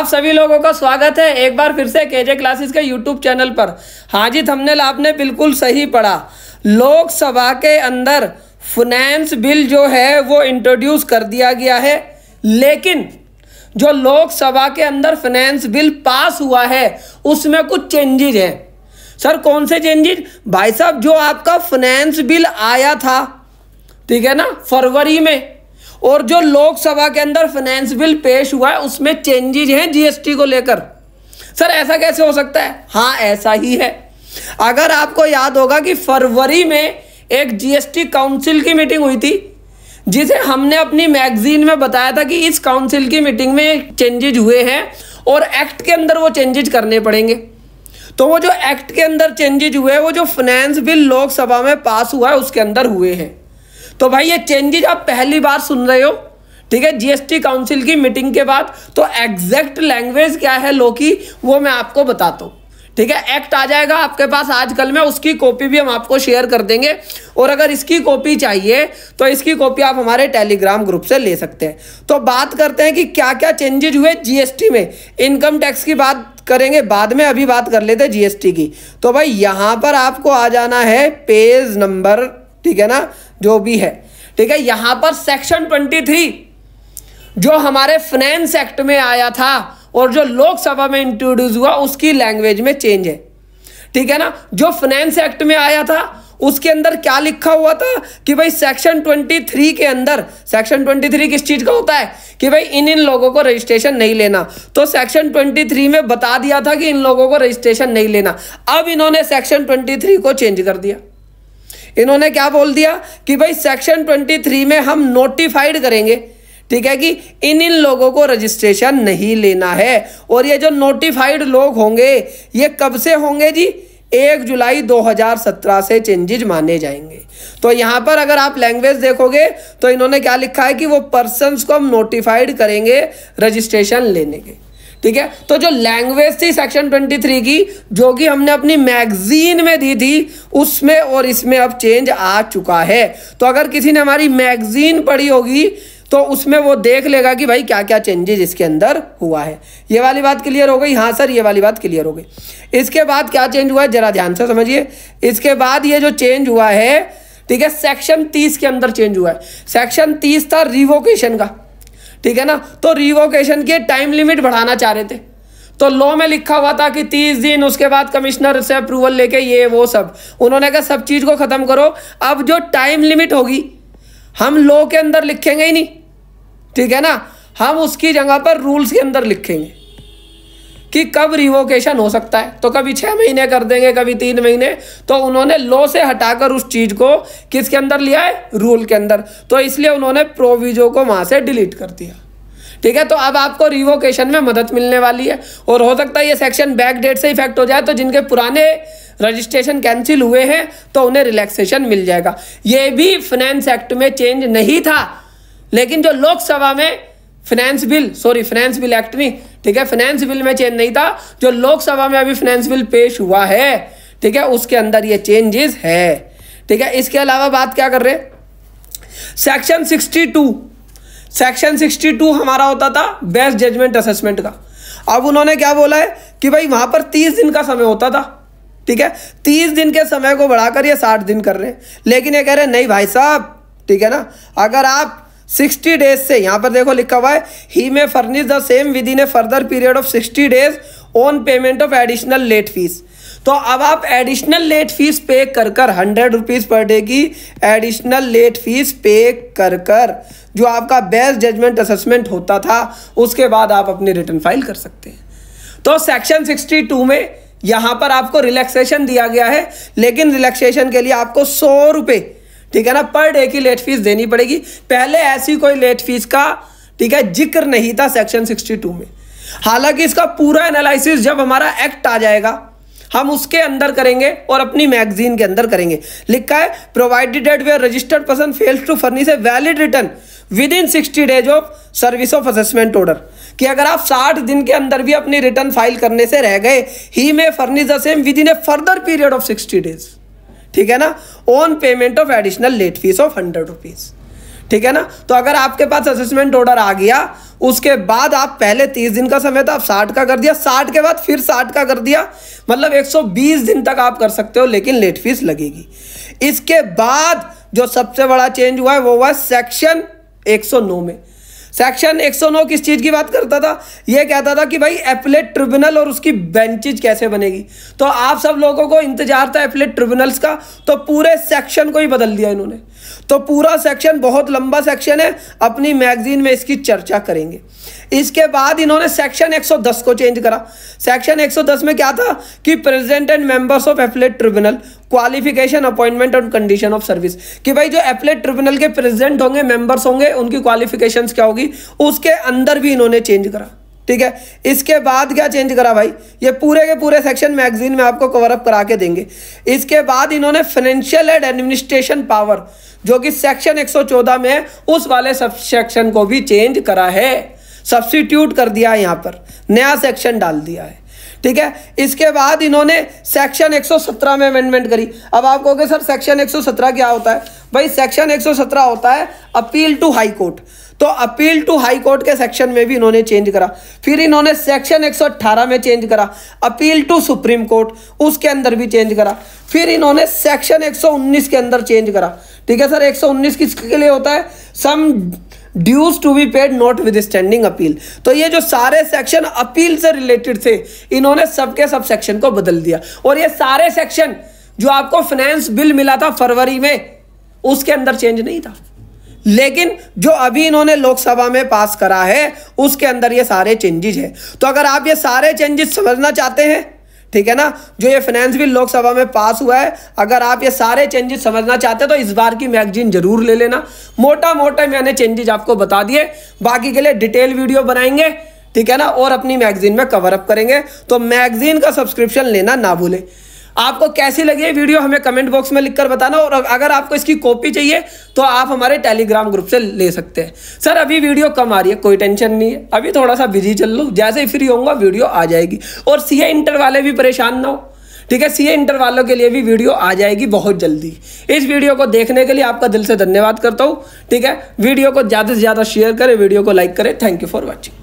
आप सभी लोगों का स्वागत है एक बार फिर से केजे क्लासेस के यूट्यूब चैनल पर हाँ जी आपने बिल्कुल सही पढ़ा लोकसभा के अंदर फाइनेंस बिल जो है वो इंट्रोड्यूस कर दिया गया है लेकिन जो लोकसभा के अंदर फाइनेंस बिल पास हुआ है उसमें कुछ चेंजेज हैं सर कौन से चेंजेज भाई साहब जो आपका फाइनेंस बिल आया था ठीक है ना फरवरी में और जो लोकसभा के अंदर फाइनेंस बिल पेश हुआ है उसमें चेंजेज हैं जीएसटी को लेकर सर ऐसा कैसे हो सकता है हाँ ऐसा ही है अगर आपको याद होगा कि फरवरी में एक जीएसटी काउंसिल की मीटिंग हुई थी जिसे हमने अपनी मैगजीन में बताया था कि इस काउंसिल की मीटिंग में चेंजेज हुए हैं और एक्ट के अंदर वो चेंजेज करने पड़ेंगे तो वो जो एक्ट के अंदर चेंजेज हुए वो जो फाइनेंस बिल लोकसभा में पास हुआ है उसके अंदर हुए हैं तो भाई ये चेंजेज आप पहली बार सुन रहे हो ठीक है जीएसटी काउंसिल की मीटिंग के बाद तो एग्जैक्ट लैंग्वेज क्या है लो की वो मैं आपको बताता हूँ ठीक है एक्ट आ जाएगा आपके पास आज कल में उसकी कॉपी भी हम आपको शेयर कर देंगे और अगर इसकी कॉपी चाहिए तो इसकी कॉपी आप हमारे टेलीग्राम ग्रुप से ले सकते हैं तो बात करते हैं कि क्या क्या चेंजेज हुए जीएसटी में इनकम टैक्स की बात करेंगे बाद में अभी बात कर लेते हैं जीएसटी की तो भाई यहाँ पर आपको आ जाना है पेज नंबर ठीक है ना जो भी है ठीक है यहां पर सेक्शन ट्वेंटी थ्री जो हमारे फाइनेंस एक्ट में आया था और जो लोकसभा में इंट्रोड्यूस हुआ उसकी लैंग्वेज में चेंज है ठीक है ना जो फाइनेंस एक्ट में आया था उसके अंदर क्या लिखा हुआ था कि भाई सेक्शन 23 के अंदर सेक्शन 23 किस चीज का होता है कि भाई इन इन लोगों को रजिस्ट्रेशन नहीं लेना तो सेक्शन 23 में बता दिया था कि इन लोगों को रजिस्ट्रेशन नहीं लेना अब इन्होंने सेक्शन 23 को चेंज कर दिया इन्होंने क्या बोल दिया कि भाई सेक्शन 23 में हम नोटिफाइड करेंगे ठीक है कि इन इन लोगों को रजिस्ट्रेशन नहीं लेना है और ये जो नोटिफाइड लोग होंगे ये कब से होंगे जी एक जुलाई 2017 से चेंजेज माने जाएंगे तो यहाँ पर अगर आप लैंग्वेज देखोगे तो इन्होंने क्या लिखा है कि वो पर्सनस को हम नोटिफाइड करेंगे रजिस्ट्रेशन लेने के ठीक है तो जो लैंग्वेज थी सेक्शन 23 की जो कि हमने अपनी मैगजीन में दी थी उसमें और इसमें अब चेंज आ चुका है तो अगर किसी ने हमारी मैगजीन पढ़ी होगी तो उसमें वो देख लेगा कि भाई क्या क्या चेंजेज इसके अंदर हुआ है ये वाली बात क्लियर हो गई हाँ सर ये वाली बात क्लियर हो गई इसके बाद क्या चेंज हुआ है जरा ध्यान से समझिए इसके बाद ये जो चेंज हुआ है ठीक है सेक्शन तीस के अंदर चेंज हुआ है सेक्शन तीस था रिवोकेशन का ठीक है ना तो रिवोकेशन के टाइम लिमिट बढ़ाना चाह रहे थे तो लॉ में लिखा हुआ था कि तीस दिन उसके बाद कमिश्नर से अप्रूवल लेके ये वो सब उन्होंने कहा सब चीज़ को ख़त्म करो अब जो टाइम लिमिट होगी हम लॉ के अंदर लिखेंगे ही नहीं ठीक है ना हम उसकी जगह पर रूल्स के अंदर लिखेंगे कि कब रिवोकेशन हो सकता है तो कभी छः महीने कर देंगे कभी तीन महीने तो उन्होंने लॉ से हटाकर उस चीज़ को किसके अंदर लिया है रूल के अंदर तो इसलिए उन्होंने प्रोविजो को वहाँ से डिलीट कर दिया ठीक है तो अब आपको रिवोकेशन में मदद मिलने वाली है और हो सकता है ये सेक्शन बैक डेट से इफेक्ट हो जाए तो जिनके पुराने रजिस्ट्रेशन कैंसिल हुए हैं तो उन्हें रिलैक्सेशन मिल जाएगा ये भी फाइनेंस एक्ट में चेंज नहीं था लेकिन जो लोकसभा में finance bill sorry finance bill act नहीं ठीक है फाइनेंस बिल में चेंज नहीं था जो लोकसभा में अभी फाइनेंस बिल पेश हुआ है ठीक है उसके अंदर ये चेंजेस है ठीक है इसके अलावा बात क्या कर रहे सेक्शन 62 सेक्शन 62 हमारा होता था बेस्ट जजमेंट असेसमेंट का अब उन्होंने क्या बोला है कि भाई वहां पर 30 दिन का समय होता था ठीक है 30 दिन के समय को बढ़ाकर ये 60 दिन कर रहे हैं लेकिन ये कह रहे हैं नहीं भाई साहब ठीक है ना अगर आप सिक्सटी डेज से यहाँ पर देखो लिखा हुआ है ही में furnish the same within a further period of sixty days on payment of additional late fees तो अब आप एडिशनल लेट फीस पे कर कर हंड्रेड रुपीज़ पर डे की एडिशनल लेट फीस पे कर कर जो आपका बेस्ट जजमेंट असेसमेंट होता था उसके बाद आप अपनी रिटर्न फाइल कर सकते हैं तो सेक्शन सिक्सटी टू में यहाँ पर आपको रिलैक्सेशन दिया गया है लेकिन रिलैक्सेशन के लिए आपको सौ रुपये ठीक है ना पर डे की लेट फीस देनी पड़ेगी पहले ऐसी कोई लेट फीस का ठीक है जिक्र नहीं था सेक्शन 62 में हालांकि इसका पूरा एनालिसिस जब हमारा एक्ट आ जाएगा हम उसके अंदर करेंगे और अपनी मैगजीन के अंदर करेंगे लिखा है provided that where registered person fails to furnish a valid return within sixty days of service of assessment order कि अगर आप साठ दिन के अंदर भी अपनी रिटर्न फाइल करने से रह गए ही में furnish the same within a further period of sixty days ठीक है ना on payment of additional late fees of hundred rupees ठीक है ना तो अगर आपके पास असेसमेंट ऑर्डर आ गया उसके बाद आप पहले तीस दिन का समय था आप साठ का कर दिया साठ के बाद फिर साठ का कर दिया मतलब एक सौ बीस दिन तक आप कर सकते हो लेकिन लेट फीस लगेगी इसके बाद जो सबसे बड़ा चेंज हुआ है वो हुआ सेक्शन एक सौ नौ में सेक्शन 109 किस चीज़ की बात करता था यह कहता था कि भाई एप्लेट ट्रिब्यूनल और उसकी बेंचेज कैसे बनेगी तो आप सब लोगों को इंतजार था एप्लेट ट्रिब्यूनल्स का तो पूरे सेक्शन को ही बदल दिया इन्होंने तो पूरा सेक्शन बहुत लंबा सेक्शन है अपनी मैगजीन में इसकी चर्चा करेंगे इसके बाद इन्होंने सेक्शन 110 को चेंज करा सेक्शन 110 में क्या था कि president and members of appellate tribunal qualification appointment और कंडीशन ऑफ सर्विस कि भाई जो एपलेट ट्रिब्यूनल के प्रेसिडेंट होंगे मेंबर्स होंगे उनकी क्वालिफिकेशन क्या होगी उसके अंदर भी इन्होंने चेंज करा ठीक है इसके बाद क्या चेंज करा भाई ये पूरे के पूरे सेक्शन मैगजीन में आपको कवर अप करा के देंगे इसके बाद इन्होंने फाइनेंशियल एंड एडमिनिस्ट्रेशन पावर जो कि सेक्शन 114 में है उस वाले सब सेक्शन को भी चेंज करा है सब्सटीट्यूट कर दिया है यहाँ पर नया सेक्शन डाल दिया है ठीक है इसके बाद इन्होंने सेक्शन 117 में अमेंडमेंट करी अब आप कहोगे सर सेक्शन 117 क्या होता है भाई सेक्शन 117 होता है अपील टू हाई कोर्ट तो अपील टू हाई कोर्ट के सेक्शन में भी इन्होंने चेंज करा फिर इन्होंने सेक्शन 118 में चेंज करा अपील टू सुप्रीम कोर्ट उसके अंदर भी चेंज करा फिर इन्होंने सेक्शन 119 के अंदर चेंज करा ठीक है सर 119 किसके लिए होता है some dues to be paid notwithstanding appeal तो ये जो सारे सेक्शन अपील से रिलेटेड थे इन्होंने सबके सब सेक्शन को बदल दिया और ये सारे सेक्शन जो आपको फाइनेंस बिल मिला था फरवरी में उसके अंदर चेंज नहीं था लेकिन जो अभी इन्होंने लोकसभा में पास करा है उसके अंदर ये सारे चेंजेज है तो अगर आप ये सारे चेंजेस समझना चाहते हैं ठीक है ना जो ये फाइनेंस बिल लोकसभा में पास हुआ है अगर आप ये सारे चेंजेस समझना चाहते हैं तो इस बार की मैगजीन जरूर ले लेना मोटा मोटा मैंने चेंजेस आपको बता दिए बाकी के लिए डिटेल वीडियो बनाएंगे ठीक है ना और अपनी मैगजीन में कवर अप करेंगे तो मैगजीन का सब्सक्रिप्शन लेना ना भूलें आपको कैसी लगी है वीडियो हमें कमेंट बॉक्स में लिखकर बताना और अगर आपको इसकी कॉपी चाहिए तो आप हमारे टेलीग्राम ग्रुप से ले सकते हैं सर अभी वीडियो कम आ रही है कोई टेंशन नहीं है अभी थोड़ा सा बिजी चल लो जैसे ही फ्री होगा वीडियो आ जाएगी और सी इंटर वाले भी परेशान ना हो ठीक है सीए इंटर वालों के लिए भी वीडियो आ जाएगी बहुत जल्दी इस वीडियो को देखने के लिए आपका दिल से धन्यवाद करता हूँ ठीक है वीडियो को ज़्यादा से ज़्यादा शेयर करें वीडियो को लाइक करें थैंक यू फॉर वॉचिंग